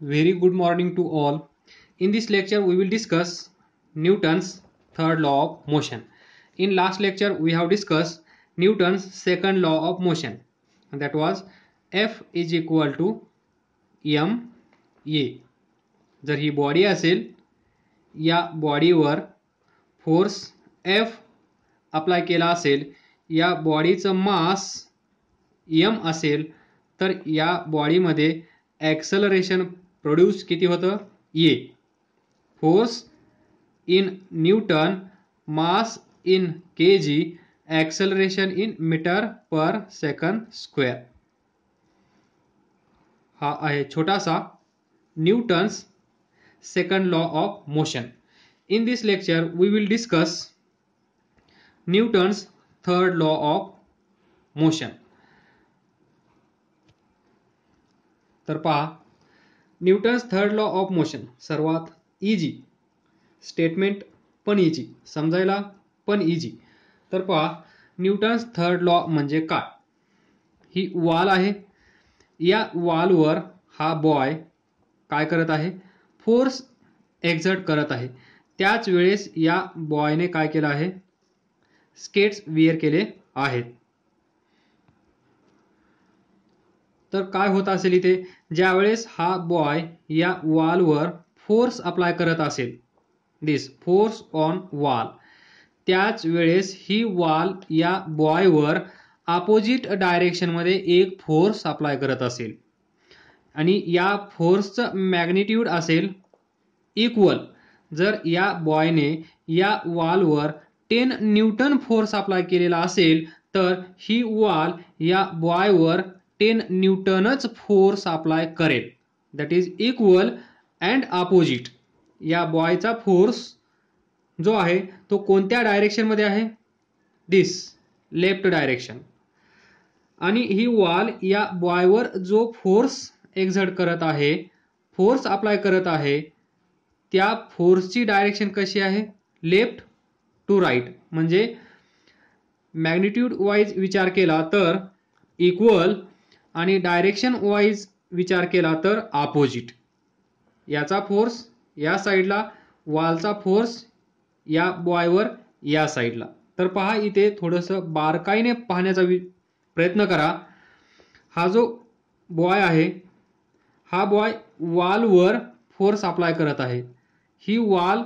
Very good morning to all. In this lecture we will discuss Newton's third law of motion. In last lecture we have discussed Newton's second law of motion that was F is equal to M A जर ही body असेल या बॉडीवर force F apply केला असेल या बॉडीचं मास m असेल तर या मध्ये ॲक्सलरेशन प्रोड्यूस किती होतं ये force in newton mass in K G acceleration in metre per second square हा आहे छोटासा Newton's second law of motion in this lecture we will discuss Newton's third law of motion तर पहा Newton's third law of motion सर्वात easy statement पण easy समजायला पण easy तर पहा न्यूटन्स थर्ड लॉ म्हणजे काय ही वाल आहे या वालवर हा बॉय काय करत आहे फोर्स एक्झर्ट करत आहे त्याच वेळेस या बॉयने काय केलं आहे स्केट्स विअर केले आहेत तर काय होत असेल इथे ज्यावेळेस हा बॉय या वॉलवर फोर्स अप्लाय करत असेल दिस फोर्स ऑन वॉल त्याच वेळेस ही वॉल या बॉयवर अपोजिट डायरेक्शनमध्ये एक फोर्स अप्लाय करत असेल आणि या फोर्सचं मॅग्निट्यूड असेल इक्वल जर या बॉयने या वॉलवर टेन न्यूटन फोर्स अप्लाय केलेला असेल तर ही वॉल या बॉयवर टेन न्यूटनच फोर्स अप्लाय करेल that is equal and opposite या बॉयचा फोर्स जो आहे तो कोणत्या डायरेक्शनमध्ये आहे दिस लेफ्ट डायरेक्शन आणि ही वॉल या बॉयवर जो फोर्स एक्झर्ट करत आहे फोर्स अप्लाय करत आहे त्या फोर्सची डायरेक्शन कशी आहे लेफ्ट टू राईट म्हणजे मॅग्निट्यूड वाईज विचार केला तर इक्वल आणि डायरेक्शन वाईज विचार केला तर अपोजिट याचा फोर्स या साईडला वालचा फोर्स या बॉयवर या साईडला तर पहा इथे थोडंसं बारकाईने पाहण्याचा प्रयत्न करा हा जो बॉय आहे हा बॉय वालवर फोर्स अप्लाय करत आहे ही वाल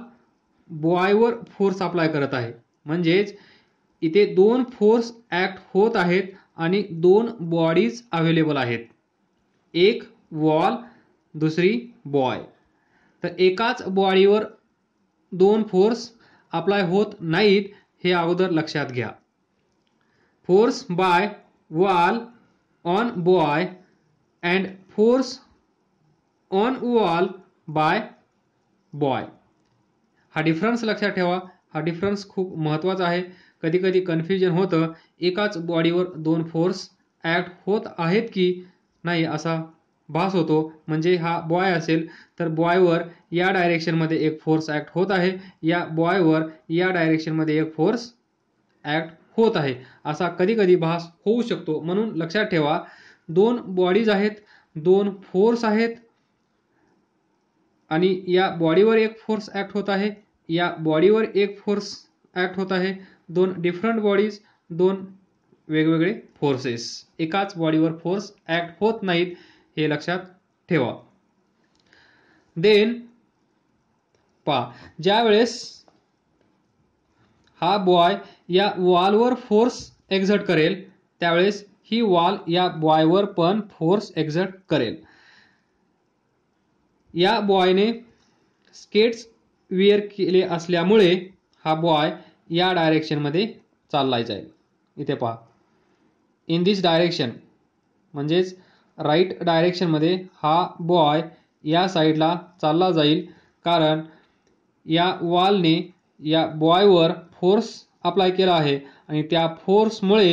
बॉयवर फोर्स अप्लाय करत आहे म्हणजेच इथे दोन फोर्स ऍक्ट होत आहेत आणि दोन बॉडीज अवेलेबल आहेत एक वॉल दुसरी बॉय तर एकाच बॉडीवर दोन फोर्स अप्लाय होत नाहीत हे अगोदर लक्षात घ्या force by wall on boy and force on wall by boy हा डिफरन्स लक्षात ठेवा हा डिफरन्स खूप महत्वाचा आहे कधी कधी कन्फ्युजन होतं एकाच बॉडीवर दोन फोर्स ॲक्ट होत आहेत की नाही असा भास होतो म्हणजे हा बॉय असेल तर बॉयवर या डायरेक्शनमध्ये एक फोर्स ॲक्ट होत आहे या बॉयवर या डायरेक्शनमध्ये एक फोर्स ॲक्ट होत आहे असा कधीकधी भास होऊ शकतो म्हणून लक्षात ठेवा दोन बॉडीज आहेत दोन फोर्स आहेत आणि या बॉडीवर एक फोर्स ॲक्ट होत आहे या बॉडीवर एक फोर्स ॲक्ट होत आहे दोन डिफरंट बॉडीज दोन वेगवेगळे फोर्सेस एकाच बॉडीवर फोर्स ऍक्ट होत नाहीत हे लक्षात ठेवा देन पा ज्यावेळेस हा बॉय या वॉलवर फोर्स एक्झर्ट करेल त्यावेळेस ही वॉल या बॉयवर पण फोर्स एक्झर्ट करेल या बॉयने स्केट्स वियर केले असल्यामुळे हा बॉय या डायरेक्शनमध्ये चाललाय जाईल इथे पहा इन दिस डायरेक्शन म्हणजेच राईट डायरेक्शनमध्ये हा बॉय या साईडला चालला जाईल कारण या वालने या बॉयवर फोर्स अप्लाय केला आहे आणि त्या फोर्समुळे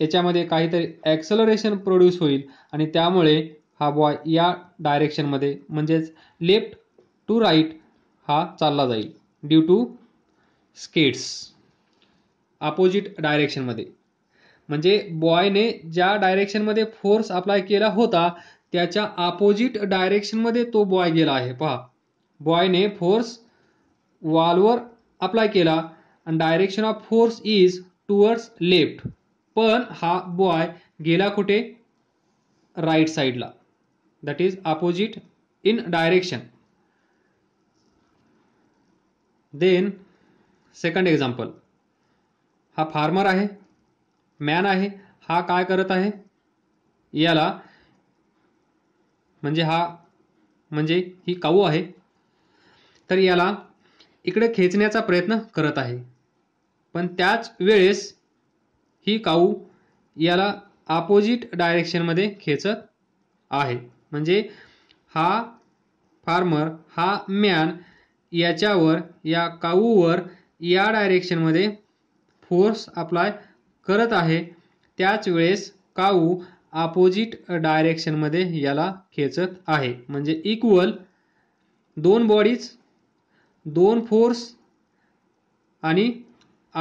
याच्यामध्ये काहीतरी ॲक्सलरेशन प्रोड्यूस होईल आणि त्यामुळे हा बॉय या डायरेक्शनमध्ये म्हणजेच लेफ्ट टू राईट हा चालला जाईल ड्यू टू स्केट्स अपोजिट डायरेक्शनमध्ये म्हणजे बॉयने ज्या डायरेक्शनमध्ये फोर्स अप्लाय केला होता त्याच्या अपोजिट डायरेक्शनमध्ये तो बॉय गेला आहे पहा बॉयने फोर्स वॉलवर अप्लाय केला आणि direction of force is towards left पण हा बॉय गेला कुठे राईट साईडला that is opposite in direction then second example हा फार्मर आहे मॅन आहे हा काय करत आहे याला म्हणजे हा म्हणजे ही काऊ आहे तर याला इकडे खेचण्याचा प्रयत्न करत आहे पण त्याच वेळेस ही काऊ याला अपोजिट डायरेक्शनमध्ये खेचत आहे म्हणजे हा फार्मर हा मॅन याच्यावर या काऊवर या डायरेक्शनमध्ये फोर्स अप्लाय करत आहे त्याच वेळेस काऊ अपोजिट डायरेक्शनमध्ये याला खेचत आहे म्हणजे इक्वल दोन बॉडीज दोन फोर्स आणि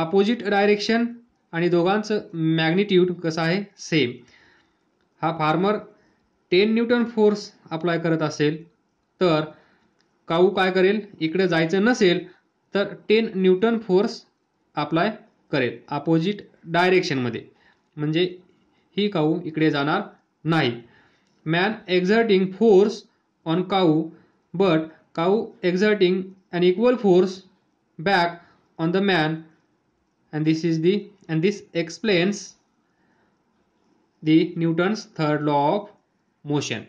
अपोजिट डायरेक्शन आणि दोघांचं मॅग्निट्यूड कसं आहे सेम हा farmer ten newton force apply करत असेल तर काऊ काय करेल इकडे जायचं नसेल तर टेन न्यूटन फोर्स अप्लाय करेल अपोजिट डायरेक्शनमध्ये म्हणजे ही काऊ इकडे जाणार नाही man exerting force on cow but cow exerting and equal force back on the man and this is the and this explains the Newton's third law of motion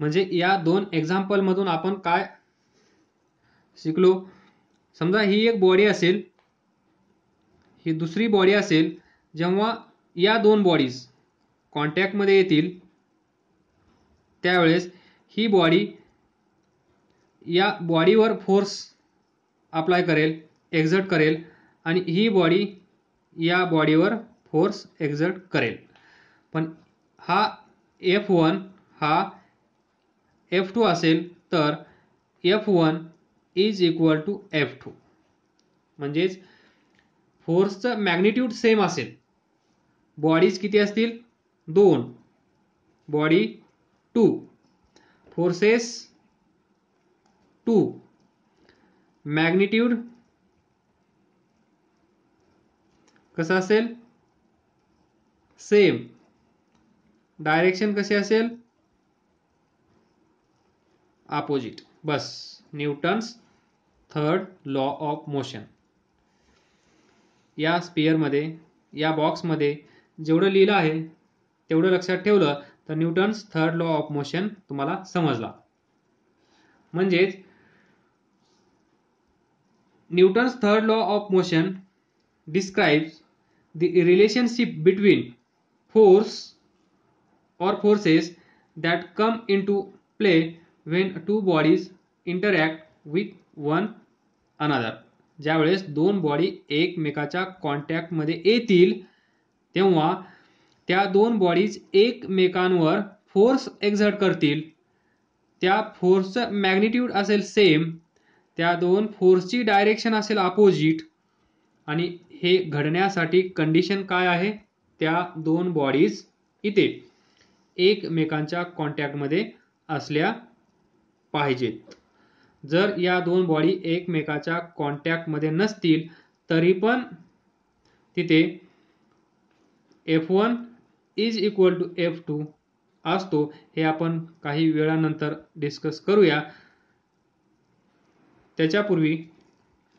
म्हणजे या दोन एक्झाम्पलमधून आपण काय शिकलो समजा ही एक बॉडी असेल ही दुसरी बॉडी असेल जेव्हा या दोन बॉडीज कॉन्टॅक्टमध्ये येतील त्यावेळेस ही बॉडी या बॉडीवर फोर्स अप्लाय करेल एक्झर्ट करेल आणि ही बॉडी या बॉडीवर फोर्स एक्झर्ट करेल पण हा एफ वन हा एफ टू असेल तर F one is equal to F two म्हणजेच फोर्सचं मॅग्निट्यूड सेम असेल बॉडीज किती असतील दोन body two forces two magnitude कसं असेल सेम डायरेक्शन कसे असेल अपोजिट बस Newton's third law of motion या स्पियरमध्ये या बॉक्समध्ये जेवढं लिहिलं आहे तेवढं लक्षात ठेवलं तर Newton's third law of motion तुम्हाला समजला म्हणजेच Newton's third law of motion describe the relationship between force forces that come into play when two bodies interact with one another ज्यावेळेस दोन बॉडी एकमेकाच्या कॉन्टॅक्टमध्ये येतील तेव्हा त्या दोन बॉडीज एकमेकांवर फोर्स एक्झर्ट करतील त्या फोर्सचं मॅग्निट्यूड असेल सेम त्या दोन फोर्सची डायरेक्शन असेल अपोजिट आणि हे घडण्यासाठी कंडिशन काय आहे त्या दोन बॉडीज इथे एकमेकांच्या कॉन्टॅक्टमध्ये असल्या पाहिजेत जर या दोन बॉडी कॉन्टॅक्ट कॉन्टॅक्टमध्ये नसतील तरी पण तिथे F one is equal to F two असतो हे आपण काही वेळानंतर डिस्कस करूया त्याच्यापूर्वी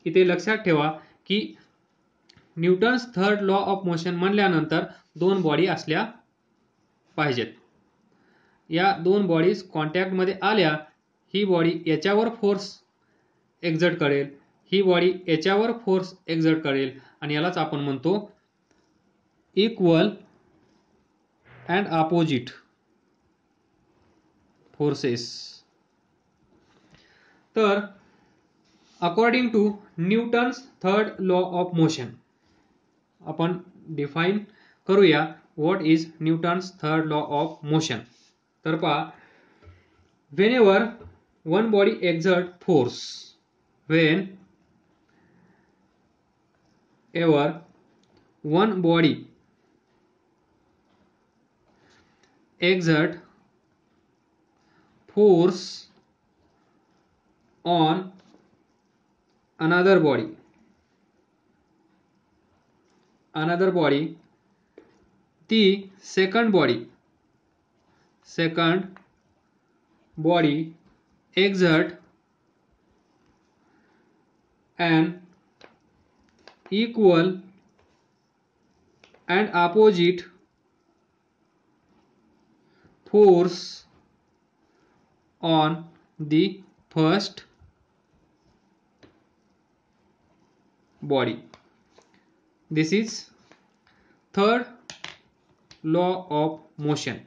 इथे लक्षात ठेवा की Newton's third law of motion म्हणल्यानंतर दोन बॉडी असल्या पाहिजेत या दोन बॉडीज कॉन्टॅक्टमध्ये आल्या ही बॉडी याच्यावर फोर्स एक्झर्ट करेल ही बॉडी याच्यावर फोर्स एक्झर्ट करेल आणि यालाच आपण म्हणतो इक्वल अँड अपोजिट फोर्सेस तर according to Newton's third law of motion आपण डिफाईन करूया what is Newton's third law of motion तर पहा whenever one body exert force when ever one body exert force on another body another body the second body second body exert an equal and opposite force on the first body this is third law of motion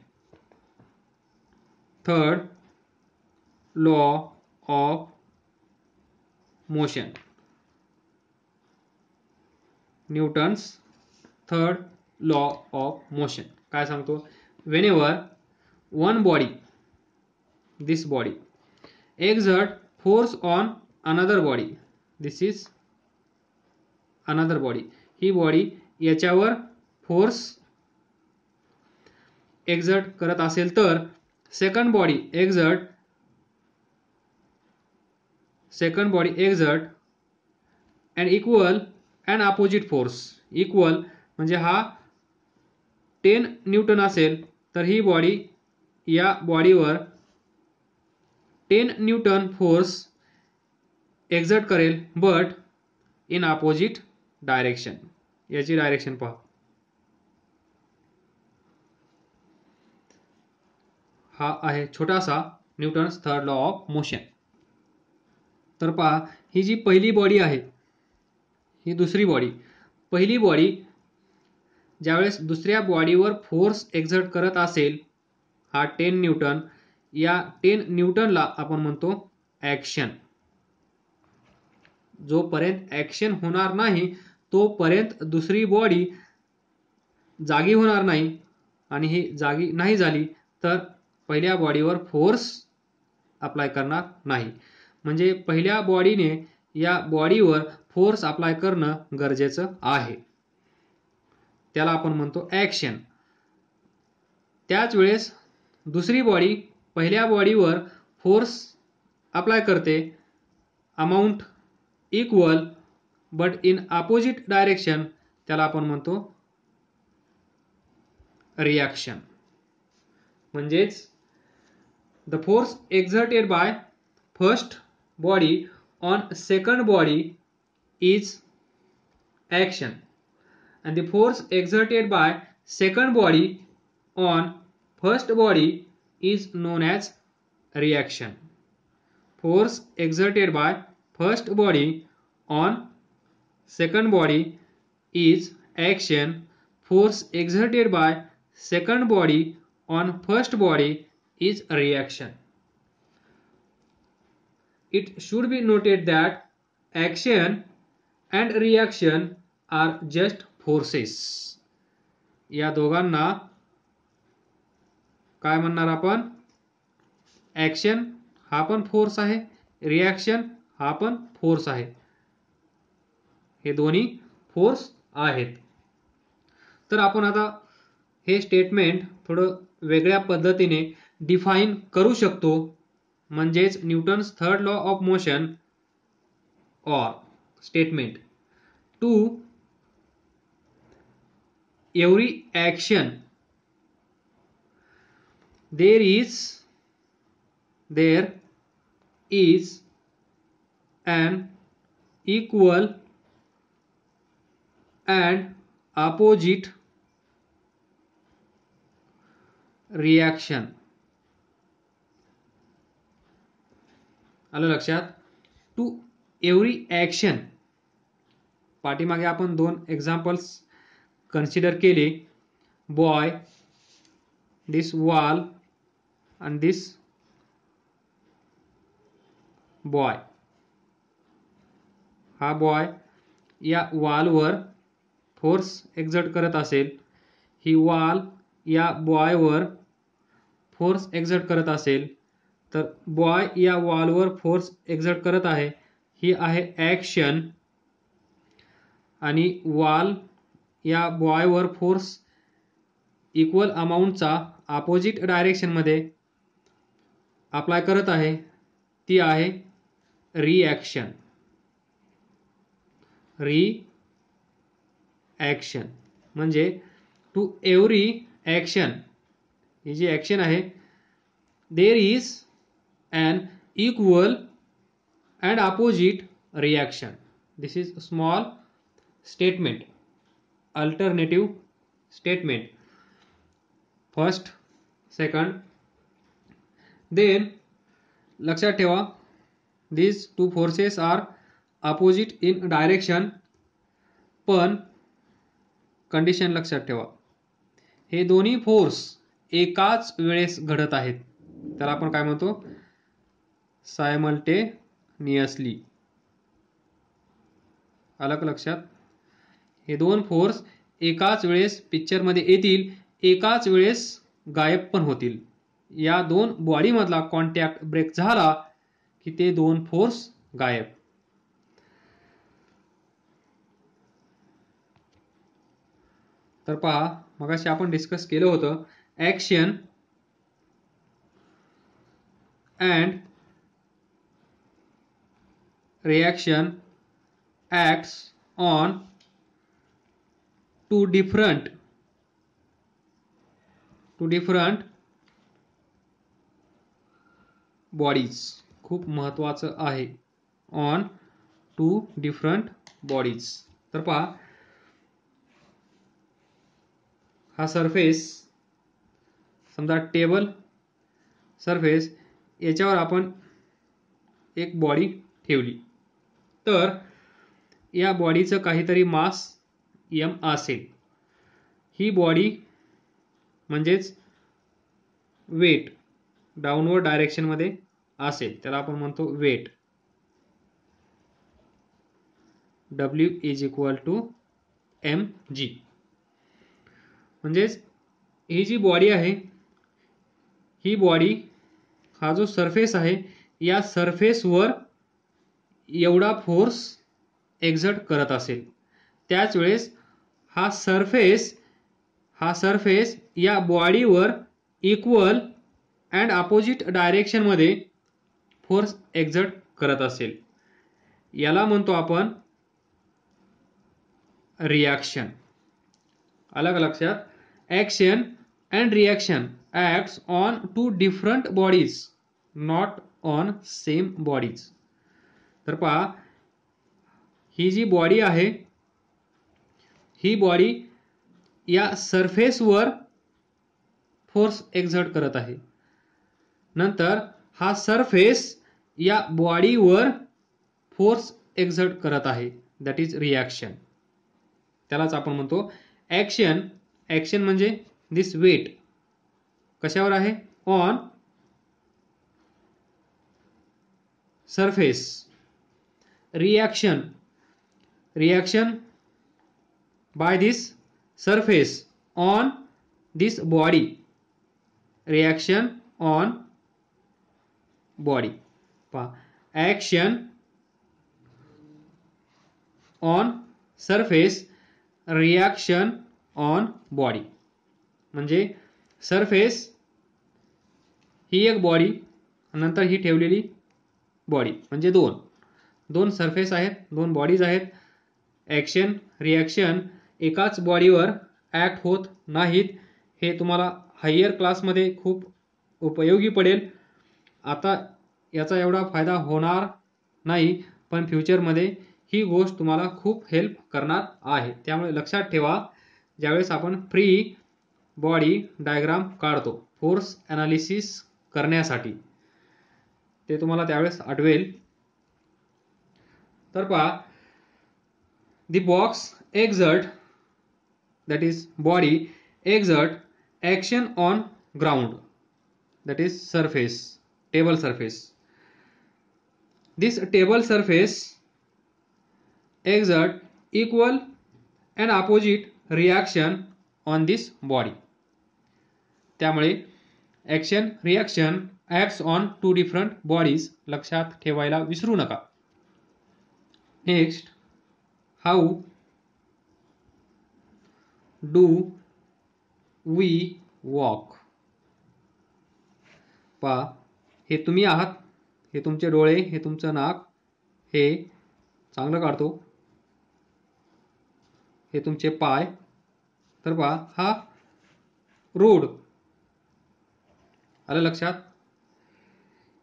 third law of motion Newton's third law of motion काय सांगतो whenever one body this body exert force on another body this is another body ही body याच्यावर force exert करत असेल तर second body exert second body exert and equal and opposite force equal म्हणजे हा ten newton असेल तर ही बॉडी या बॉडीवर टेन न्यूटन फोर्स एक्झर्ट करेल बट इन अपोजिट डायरेक्शन याची डायरेक्शन पहा हा आहे छोटासा Newton's third law of motion तर पहा ही जी पहिली बॉडी आहे ही दुसरी बॉडी पहिली बॉडी ज्यावेळेस दुसऱ्या बॉडीवर फोर्स एक्झर्ट करत असेल हा टेन न्यूटन या टेन न्यूटनला आपण म्हणतो ऍक्शन जोपर्यंत ऍक्शन होणार नाही तोपर्यंत दुसरी बॉडी जागी होणार नाही आणि ही जागी नाही झाली तर पहिल्या बॉडीवर फोर्स अप्लाय करणार नाही म्हणजे पहिल्या बॉडीने या बॉडीवर फोर्स अप्लाय करणं गरजेचं आहे त्याला आपण म्हणतो ॲक्शन त्याच वेळेस दुसरी बॉडी पहिल्या बॉडीवर फोर्स अप्लाय करते amount equal but in opposite direction त्याला आपण म्हणतो रिॲक्शन म्हणजेच the force exerted by first body on second body is action and the force exerted by second body on first body is known as reaction force exerted by first body on second body is action force exerted by second body on first body is reaction It should be noted that action and reaction are just forces या दोघांना काय म्हणणार आपण action हा पण force आहे reaction हा पण फोर्स आहे हे दोन्ही फोर्स आहेत तर आपण आता हे स्टेटमेंट थोडं वेगळ्या पद्धतीने डिफाईन करू शकतो म्हणजेच Newton's third law of motion or statement to every action there is there is and equal and opposite reaction आलं लक्षात टू एव्हरी ॲक्शन पाठीमागे आपण दोन एक्झाम्पल्स कन्सिडर केले बॉय दिस वॉल आणि दिस बॉय हा बॉय या वॉलवर फोर्स एक्झर्ट करत असेल ही वॉल या बॉयवर फोर्स एक्झर्ट करत असेल तर बॉय या वॉलवर फोर्स एक्झर्ट करत आहे ही आहे ॲक्शन आणि वॉल या बॉयवर फोर्स इक्वल अमाऊंटचा अपोजिट डायरेक्शनमध्ये अप्लाय करत आहे ती आहे रिॲक्शन ॲक्शन म्हणजे टू एव्हरी ॲक्शन ही जी ॲक्शन आहे there is an equal and opposite reaction. This is small statement, alternative statement. First, second, then लक्षात ठेवा these two forces are opposite in direction पण कंडिशन लक्षात ठेवा हे दोन्ही फोर्स एकाच वेळेस घडत आहेत तर आपण काय म्हणतो सायमल्टेनियसली नियसली का लक्षात हे दोन फोर्स एकाच वेळेस पिक्चरमध्ये येतील एकाच वेळेस गायब पण होतील या दोन बॉडीमधला कॉन्टॅक्ट ब्रेक झाला की ते दोन फोर्स गायब तर पहा मगाशी आपण डिस्कस केलं होतं action and reaction acts on two different two different bodies खूप महत्वाचं आहे ऑन टू डिफरंट बॉडीज तर पहा हा सरफेस समजा टेबल सरफेस याच्यावर आपण एक बॉडी ठेवली तर या बॉडीचं काहीतरी मास यम असेल ही बॉडी म्हणजेच वेट डाऊनवर्ड डायरेक्शनमध्ये असेल त्याला आपण म्हणतो weight W is equal to M G म्हणजेच ही जी बॉडी आहे ही बॉडी हा जो सरफेस आहे या वर एवढा फोर्स एक्झर्ट करत असेल त्याच वेळेस हा सरफेस हा सरफेस या बॉडीवर इक्वल अँड अपोजिट डायरेक्शनमध्ये फोर्स एक्झर्ट करत असेल याला म्हणतो आपण रिॲक्शन अलग लक्षात action and reaction acts on two different bodies not on same bodies तर पहा ही जी बॉडी आहे ही बॉडी या सरफेसवर फोर्स एक्झर्ट करत आहे नंतर हा सरफेस या बॉडीवर फोर्स एक्झर्ट करत आहे दॅट इज रिॲक्शन त्यालाच आपण म्हणतो ॲक्शन ॲक्शन म्हणजे दिस वेट कशावर आहे on surface reaction reaction by this surface on this body reaction on body action on surface reaction on body म्हणजे सरफेस ही एक बॉडी नंतर ही ठेवलेली बॉडी म्हणजे दोन दोन सरफेस आहेत दोन बॉडीज आहेत ॲक्शन रिॲक्शन एकाच बॉडीवर ॲक्ट होत नाहीत हे तुम्हाला हायर क्लासमध्ये खूप उपयोगी पडेल आता याचा एवढा फायदा होणार नाही पण फ्युचरमध्ये ही गोष्ट तुम्हाला खूप हेल्प करणार आहे त्यामुळे लक्षात ठेवा ज्यावेळेस आपण फ्री बॉडी डायग्राम काढतो फोर्स ॲनालिसिस करण्यासाठी ते तुम्हाला त्यावेळेस आठवेल तर पहा the box exert that is body exert action on ground that is surface table surface this table surface exert equal and opposite reaction on this body त्यामुळे action reaction acts on two different bodies लक्षात ठेवायला विसरू नका next, how do we walk पा हे तुम्ही आहात हे तुमचे डोळे हे तुमचं नाक हे चांगलं काढतो हे तुमचे पाय तर पा हा रोड आलं लक्षात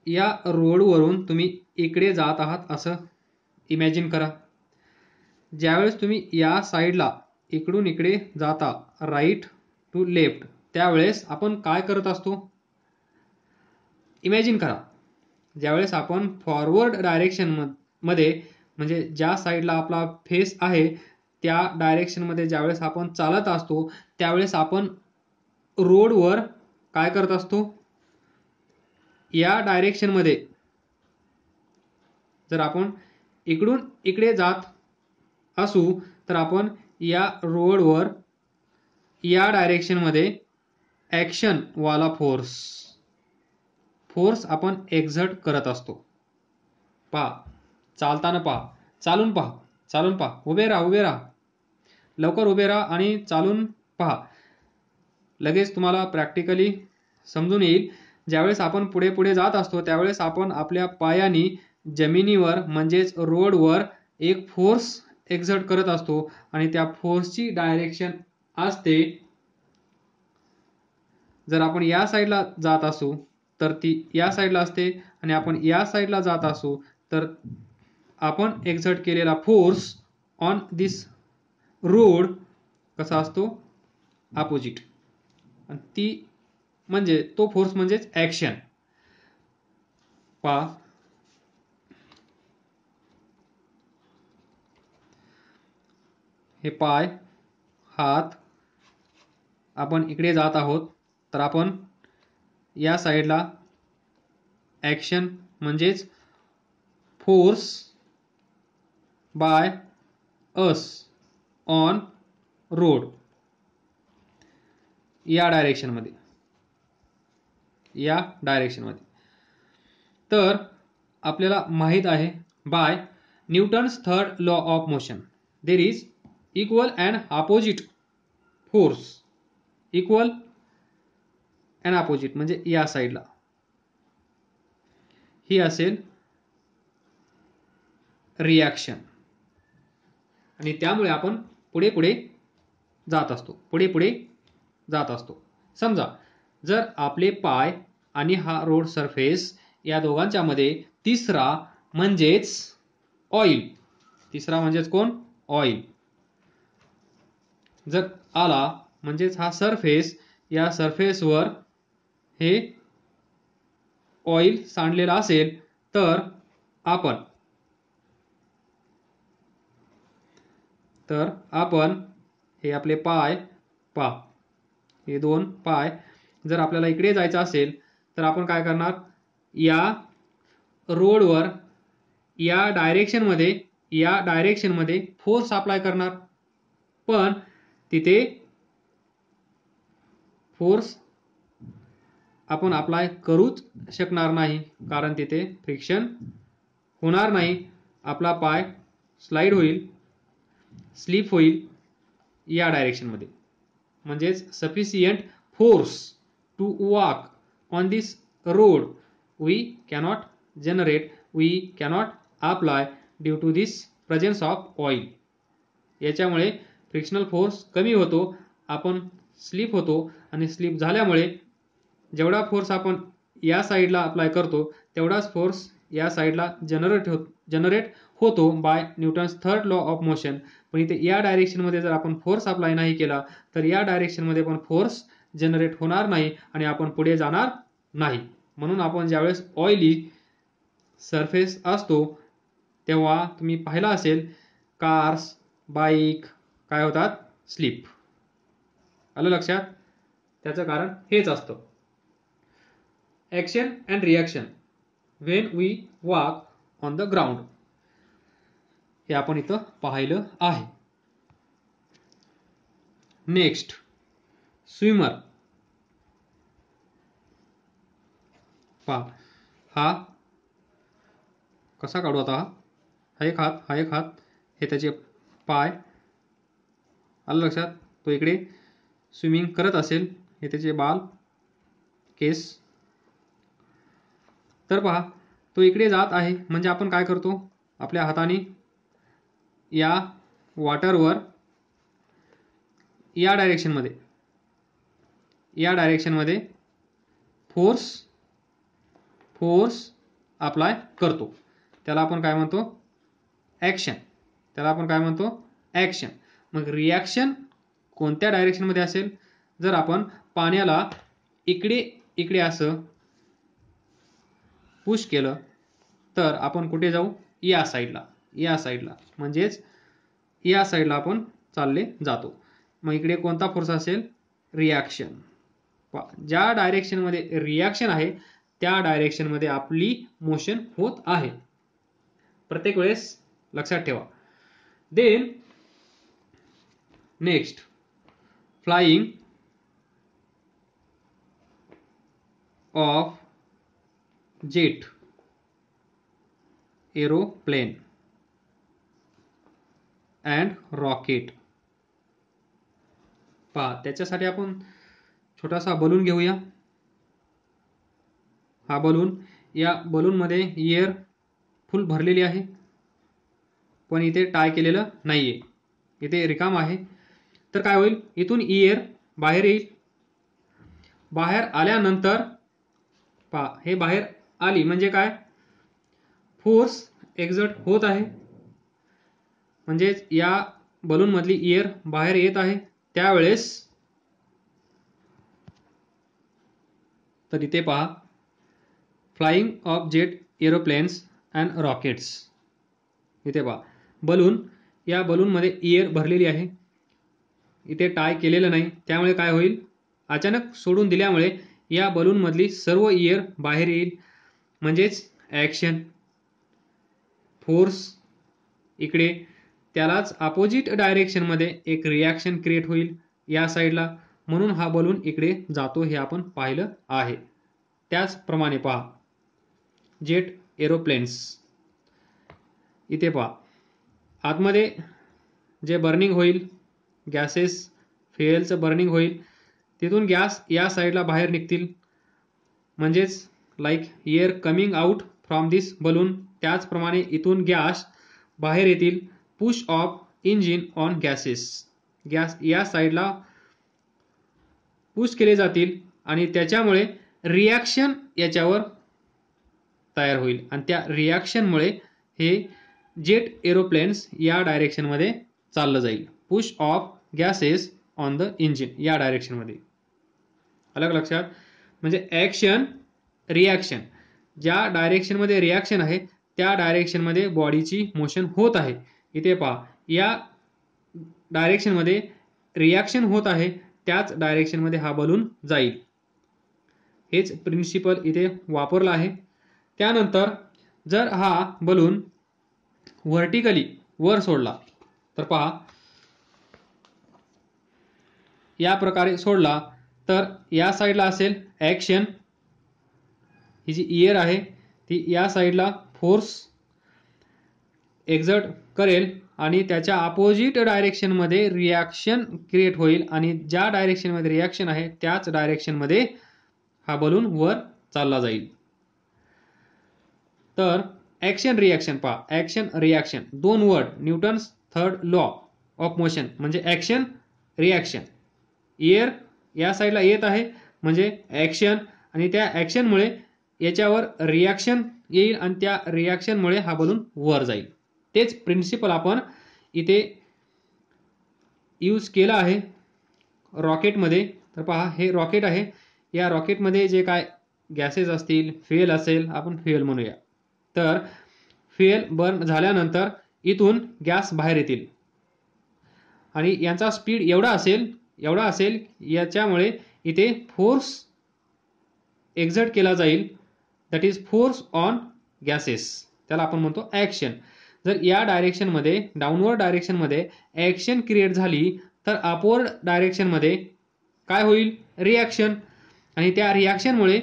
या वरून, तुम्ही इकडे जात आहात असं इमॅजिन करा ज्यावेळेस तुम्ही या साईडला इकडून इकडे जाता राईट टू लेफ्ट त्यावेळेस आपण काय करत असतो इमॅजिन करा ज्यावेळेस आपण फॉरवर्ड डायरेक्शन मध्ये म्हणजे ज्या साईडला आपला फेस आहे त्या डायरेक्शनमध्ये ज्यावेळेस आपण चालत असतो त्यावेळेस आपण रोडवर काय करत असतो या डायरेक्शनमध्ये जर आपण इकडून इकडे जात असू तर आपण या रोडवर या डायरेक्शनमध्ये ॲक्शनवाला फोर्स फोर्स आपण एक्झर्ट करत असतो पहा चालताना पहा चालून पहा चालून पहा उभे राहा उभे राहा लवकर उभे राहा आणि चालून पहा लगेच तुम्हाला प्रॅक्टिकली समजून येईल ज्यावेळेस आपण पुढे पुढे जात असतो त्यावेळेस आपण आपल्या पायाने जमिनीवर म्हणजेच रोडवर एक फोर्स एक्झर्ट करत असतो आणि त्या फोर्सची डायरेक्शन असते जर आपण या साईडला जात असू तर ती या साईडला असते आणि आपण या साईडला जात असू तर आपण एक्झर्ट केलेला फोर्स ऑन दिस रोड कसा असतो अपोजिट ती म्हणजे तो फोर्स म्हणजेच ऍक्शन पा हे पाय हात आपण इकडे जात आहोत तर आपण या साईडला ॲक्शन म्हणजेच force by us on road या डायरेक्शनमध्ये या डायरेक्शनमध्ये तर आपल्याला माहीत आहे by Newton's third law of motion there is equal and opposite force equal and opposite म्हणजे या साईडला ही असेल रिॲक्शन आणि त्यामुळे आपण पुढे पुढे जात असतो पुढे पुढे जात असतो समजा जर आपले पाय आणि हा रोड सरफेस या दोघांच्या मध्ये तिसरा म्हणजेच ऑइल तिसरा म्हणजेच कोण ऑइल जर आला म्हणजेच हा सरफेस या सरफेसवर हे ऑइल सांडलेला असेल तर आपण तर आपण हे आपले पाय पा हे दोन पाय जर आपल्याला इकडे जायचं असेल तर आपण काय करणार या रोडवर या डायरेक्शनमध्ये या डायरेक्शनमध्ये फोर्स अप्लाय करणार पण तिथे फोर्स आपण अप्लाय करूच शकणार नाही कारण तिथे फ्रिक्शन होणार नाही आपला पाय स्लाइड होईल स्लिप होईल या डायरेक्शनमध्ये म्हणजेच sufficient force to walk on this road we cannot generate we cannot apply due to this presence of oil याच्यामुळे फ्रिक्शनल फोर्स कमी होतो आपण स्लिप होतो आणि स्लिप झाल्यामुळे जेवढा फोर्स आपण या साईडला अप्लाय करतो तेवढाच फोर्स या साईडला जनरेट हो जनरेट होतो by Newton's third law of motion पण इथे या डायरेक्शनमध्ये जर आपण फोर्स अप्लाय नाही केला तर या डायरेक्शनमध्ये पण फोर्स जनरेट होणार नाही आणि आपण पुढे जाणार नाही म्हणून आपण ज्यावेळेस ऑइली सरफेस असतो तेव्हा तुम्ही पाहिला असेल कार्स बाईक काय होतात स्लीप आलं लक्षात त्याचं कारण हेच असतं action and reaction when we walk on the ground हे आपण इथं पाहिलं आहे नेक्स्ट स्विमर पा हा कसा काढू आता हा एक हात हा एक हात हे त्याचे पाय आलं लक्षात तो इकडे स्विमिंग करत असेल हे त्याचे बाल केस तर पहा तो इकडे जात आहे म्हणजे आपण काय करतो आपल्या हाताने या वॉटरवर या डायरेक्शनमध्ये या डायरेक्शनमध्ये फोर्स फोर्स अप्लाय करतो त्याला आपण काय म्हणतो ॲक्शन त्याला आपण काय म्हणतो ॲक्शन मग रिॲक्शन कोणत्या डायरेक्शनमध्ये असेल जर आपण पाण्याला इकडे इकडे असं पुश केलं तर आपण कुठे जाऊ या साईडला या साईडला म्हणजेच या साईडला आपण चालले जातो मग इकडे कोणता फोर्स असेल रिॲक्शन ज्या डायरेक्शनमध्ये रिॲक्शन आहे त्या डायरेक्शनमध्ये आपली मोशन होत आहे प्रत्येक वेळेस लक्षात ठेवा then next flying of jet aeroplane and rocket पहा त्याच्यासाठी आपण छोटासा बलून घेऊया हा बलून या बलून मध्ये एअर फुल भरलेली आहे पण इथे टाय केलेलं नाहीये इथे रिकाम आहे तर काय होईल इथून इयर बाहेर येईल बाहेर आल्यानंतर पा हे बाहेर आली म्हणजे काय फोर्स एक्झट होत आहे म्हणजेच या बलून मधली इयर बाहेर येत आहे त्यावेळेस तर इथे पहा flying of jet aeroplanes and rockets इथे पहा बलून या बलूनमध्ये इयर भरलेली आहे इथे टाय केलेलं नाही त्यामुळे काय होईल अचानक सोडून दिल्यामुळे या बलून मधली सर्व इयर बाहेर येईल म्हणजेच ऍक्शन फोर्स इकडे त्यालाच अपोजिट डायरेक्शनमध्ये एक रिॲक्शन क्रिएट होईल या साईडला म्हणून हा बलून इकडे जातो हे आपण पाहिलं आहे त्याचप्रमाणे पहा जेट एरोप्लेन्स इथे पहा आतमध्ये जे बर्निंग होईल गॅसेस फ्युएलचं बर्निंग होईल तिथून गॅस या साईडला बाहेर निघतील म्हणजेच like air coming out from this balloon त्याचप्रमाणे इथून गॅस बाहेर येतील push of engine on gases gas या साईडला पुश केले जातील आणि त्याच्यामुळे रिॲक्शन याच्यावर तयार होईल आणि त्या रिॲक्शनमुळे हे जेट एरोप्लेन्स या डायरेक्शनमध्ये चाललं जाईल push of gases on the engine या डायरेक्शनमध्ये अलग लक्षात म्हणजे ॲक्शन रिॲक्शन ज्या डायरेक्शनमध्ये रिॲक्शन आहे त्या डायरेक्शनमध्ये बॉडीची मोशन होत आहे इथे पहा या डायरेक्शनमध्ये रिॲक्शन होत आहे त्याच डायरेक्शनमध्ये हा बलून जाईल हेच प्रिन्सिपल इथे वापरला आहे त्यानंतर जर हा बलून व्हर्टिकली वर सोडला तर पहा या प्रकारे सोडला तर या साईडला असेल ॲक्शन ही जी इयर आहे ती या साईडला फोर्स एक्झर्ट करेल आणि त्याच्या अपोजिट डायरेक्शनमध्ये रिॲक्शन क्रिएट होईल आणि ज्या डायरेक्शनमध्ये रिॲक्शन आहे त्याच डायरेक्शनमध्ये हा बलून वर चालला जाईल तर ॲक्शन रिॲक्शन पहा ॲक्शन रिॲक्शन दोन word Newton's third law of motion म्हणजे ॲक्शन रिॲक्शन एअर या साईडला येत आहे म्हणजे ॲक्शन आणि त्या ॲक्शनमुळे याच्यावर रिॲक्शन येईल आणि त्या रिॲक्शनमुळे हा बलून वर जाईल तेच प्रिन्सिपल आपण इथे यूज केला आहे रॉकेटमध्ये तर पहा हे रॉकेट आहे या रॉकेटमध्ये जे काय गॅसेस असतील फ्युएल असेल आपण फ्युएल म्हणूया तर फ्युएल बर्न झाल्यानंतर इथून गॅस बाहेर येतील आणि यांचा स्पीड एवढा असेल एवढा असेल याच्यामुळे इथे फोर्स एक्झर्ट केला जाईल that is force on gases त्याला आपण म्हणतो ॲक्शन जर या डायरेक्शनमध्ये डाऊनवर्ड डायरेक्शनमध्ये ॲक्शन क्रिएट झाली तर अपवर्ड डायरेक्शनमध्ये काय होईल रिॲक्शन आणि त्या रिॲक्शनमुळे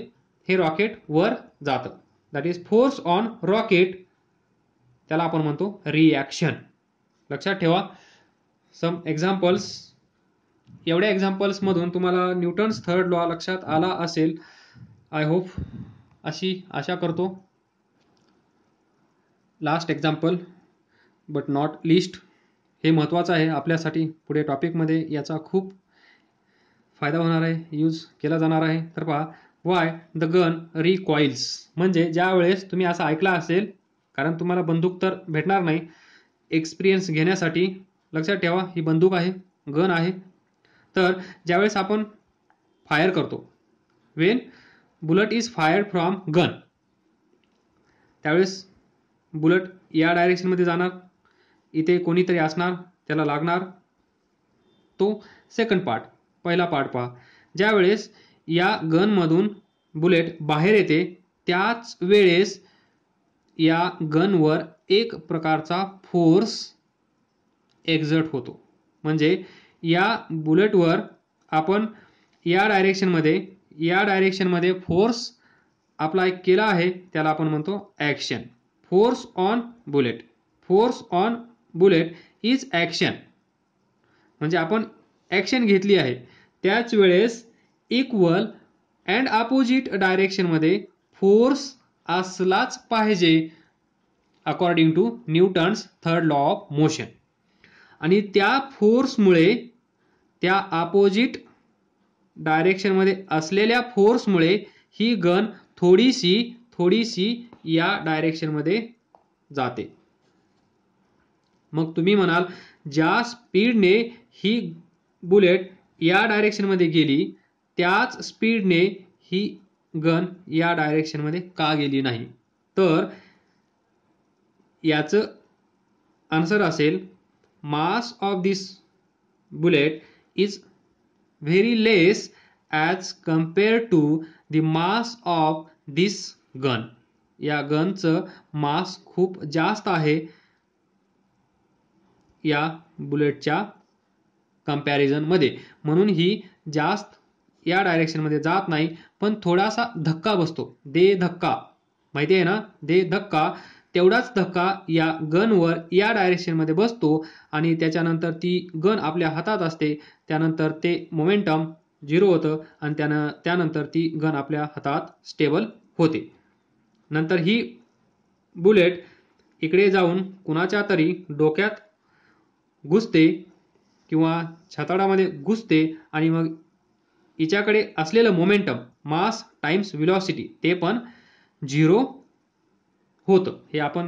हे रॉकेट वर जातं that is force on rocket त्याला आपण म्हणतो रिॲक्शन लक्षात ठेवा सम एक्झाम्पल्स एवढ्या एक्झाम्पल्समधून तुम्हाला न्यूटन्स थर्ड लॉ लक्षात आला असेल आय होप अशी आशा करतो last example but not least हे महत्त्वाचं आहे आपल्यासाठी पुढे टॉपिकमध्ये याचा खूप फायदा होणार आहे यूज केला जाणार आहे तर पहा वाय द गन रिकॉइल्स म्हणजे ज्या वेळेस तुम्ही असं ऐकला असेल कारण तुम्हाला बंदूक तर भेटणार नाही एक्सपिरियन्स घेण्यासाठी लक्षात ठेवा ही बंदूक आहे गन आहे तर ज्यावेळेस आपण फायर करतो when bullet is fire from gun त्यावेळेस बुलट या डायरेक्शनमध्ये जाणार इथे कोणीतरी असणार त्याला लागणार तो सेकंड पार्ट पहिला पार्ट पहा ज्यावेळेस या गनमधून बुलेट बाहेर येते त्याच वेळेस या गनवर एक प्रकारचा फोर्स एक्झर्ट होतो म्हणजे या बुलेटवर आपण या डायरेक्शनमध्ये या डायरेक्शनमध्ये फोर्स अप्लाय केला आहे त्याला आपण म्हणतो action force on bullet force on bullet is action म्हणजे आपण ॲक्शन घेतली आहे त्याच वेळेस इक्वल अँड अपोजिट डायरेक्शनमध्ये फोर्स असलाच पाहिजे according to Newton's third law of motion आणि त्या फोर्समुळे त्या अपोजिट डायरेक्शनमध्ये असलेल्या फोर्समुळे ही गन थोडीशी थोडीशी या डायरेक्शनमध्ये जाते मग तुम्ही म्हणाल ज्या स्पीडने ही बुलेट या डायरेक्शनमध्ये गेली त्याच स्पीडने ही गन या डायरेक्शनमध्ये का गेली नाही तर याचं आन्सर असेल mass of this bullet is very less as compared to the mass of this gun या गनचं मास खूप जास्त आहे या बुलेटच्या मध्ये म्हणून ही जास्त या डायरेक्शनमध्ये जात नाही पण थोडासा धक्का बसतो दे धक्का माहिती आहे ना दे धक्का तेवढाच धक्का या गनवर या डायरेक्शनमध्ये बसतो आणि त्याच्यानंतर ती गन आपल्या हातात असते त्यानंतर ते मोमेंटम झिरो होतं आणि त्यानं त्यानंतर ती गन आपल्या हातात स्टेबल होते नंतर ही बुलेट इकडे जाऊन कुणाच्या तरी डोक्यात घुसते किंवा छाताडामध्ये घुसते आणि मग हिच्याकडे असलेलं मोमेंटम मास टाइम्स विलॉसिटी ते पण झिरो होतं हे आपण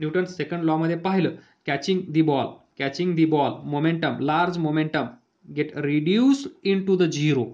न्यूटन सेकंड लॉमध्ये पाहिलं catching the ball catching the ball momentum large momentum get reduce into the zero